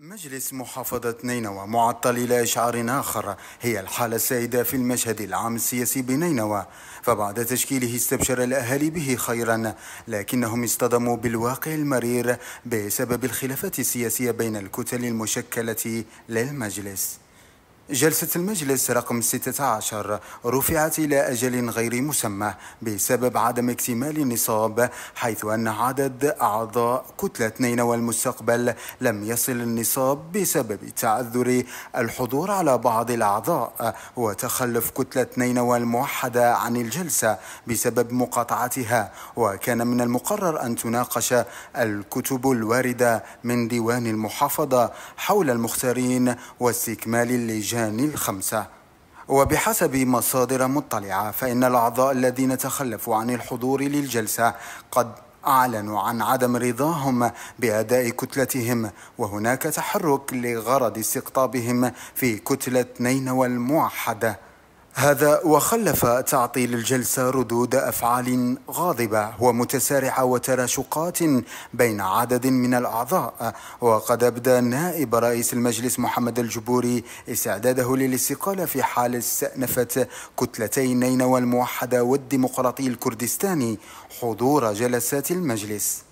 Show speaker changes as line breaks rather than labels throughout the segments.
مجلس محافظة نينوى معطل إلى إشعار آخر هي الحالة السائدة في المشهد العام السياسي بنينوى فبعد تشكيله استبشر الأهالي به خيرا لكنهم اصطدموا بالواقع المرير بسبب الخلافات السياسية بين الكتل المشكلة للمجلس جلسة المجلس رقم 16 رفعت إلى أجل غير مسمى بسبب عدم اكتمال النصاب حيث أن عدد أعضاء كتلة نينوى والمستقبل لم يصل النصاب بسبب تعذر الحضور على بعض الأعضاء وتخلف كتلة نينوى الموحدة عن الجلسة بسبب مقاطعتها وكان من المقرر أن تناقش الكتب الواردة من ديوان المحافظة حول المختارين واستكمال اللجان اللجان الخمسة وبحسب مصادر مطلعة فإن الأعضاء الذين تخلفوا عن الحضور للجلسة قد أعلنوا عن عدم رضاهم بأداء كتلتهم وهناك تحرك لغرض استقطابهم في كتلة نينوى الموحدة هذا وخلف تعطيل الجلسة ردود أفعال غاضبة ومتسارعة وتراشقات بين عدد من الأعضاء وقد أبدى نائب رئيس المجلس محمد الجبوري استعداده للاستقالة في حال استأنفت كتلتي نينوى الموحدة والديمقراطي الكردستاني حضور جلسات المجلس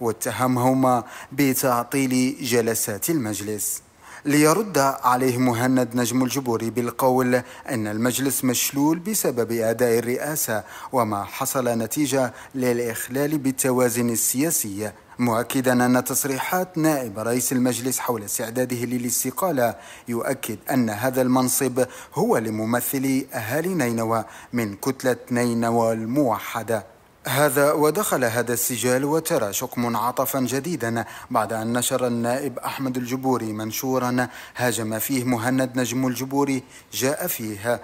واتهمهما بتعطيل جلسات المجلس ليرد عليه مهند نجم الجبوري بالقول أن المجلس مشلول بسبب أداء الرئاسة وما حصل نتيجة للإخلال بالتوازن السياسي مؤكدا أن تصريحات نائب رئيس المجلس حول استعداده للاستقالة يؤكد أن هذا المنصب هو لممثلي أهالي نينوى من كتلة نينوى الموحدة هذا ودخل هذا السجال وترى منعطفا جديدا بعد أن نشر النائب أحمد الجبوري منشورا هاجم فيه مهند نجم الجبوري جاء فيه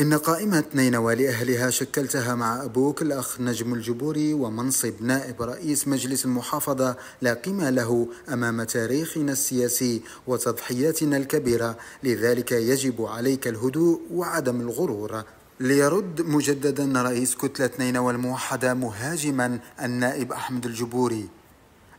إن قائمة نينوى لأهلها شكلتها مع أبوك الأخ نجم الجبوري ومنصب نائب رئيس مجلس المحافظة لا قيمة له أمام تاريخنا السياسي وتضحياتنا الكبيرة لذلك يجب عليك الهدوء وعدم الغرور ليرد مجددا رئيس كتلة نينوى والموحدة مهاجما النائب أحمد الجبوري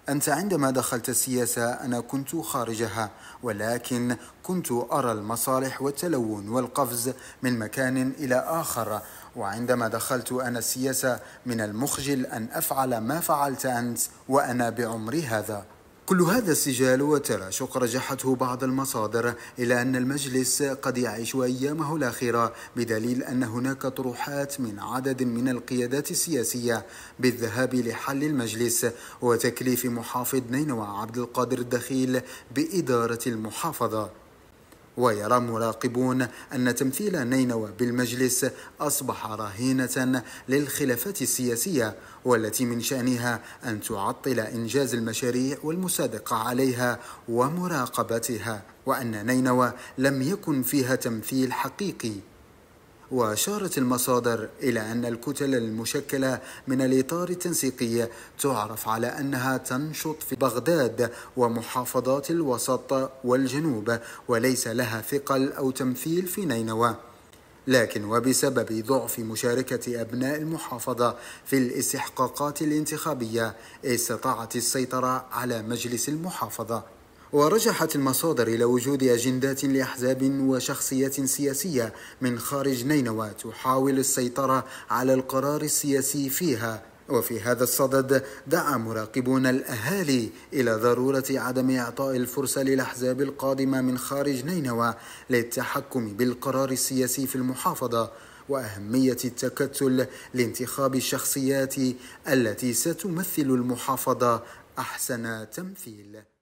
أنت عندما دخلت السياسة أنا كنت خارجها ولكن كنت أرى المصالح والتلون والقفز من مكان إلى آخر وعندما دخلت أنا السياسة من المخجل أن أفعل ما فعلت أنت وأنا بعمري هذا كل هذا السجال وتراشق رجحته بعض المصادر إلى أن المجلس قد يعيش أيامه الأخيرة بدليل أن هناك طروحات من عدد من القيادات السياسية بالذهاب لحل المجلس وتكليف محافظ نينوى عبد القادر الدخيل بإدارة المحافظة ويرى مراقبون أن تمثيل نينوى بالمجلس أصبح رهينة للخلافات السياسية والتي من شأنها أن تعطل إنجاز المشاريع والمصادقة عليها ومراقبتها وأن نينوى لم يكن فيها تمثيل حقيقي وأشارت المصادر إلى أن الكتل المشكلة من الإطار التنسيقي تعرف على أنها تنشط في بغداد ومحافظات الوسط والجنوب وليس لها ثقل أو تمثيل في نينوى لكن وبسبب ضعف مشاركة أبناء المحافظة في الاستحقاقات الانتخابية استطاعت السيطرة على مجلس المحافظة ورجحت المصادر إلى وجود أجندات لأحزاب وشخصيات سياسية من خارج نينوى تحاول السيطرة على القرار السياسي فيها وفي هذا الصدد دعا مراقبون الأهالي إلى ضرورة عدم إعطاء الفرصة للأحزاب القادمة من خارج نينوى للتحكم بالقرار السياسي في المحافظة وأهمية التكتل لانتخاب الشخصيات التي ستمثل المحافظة أحسن تمثيل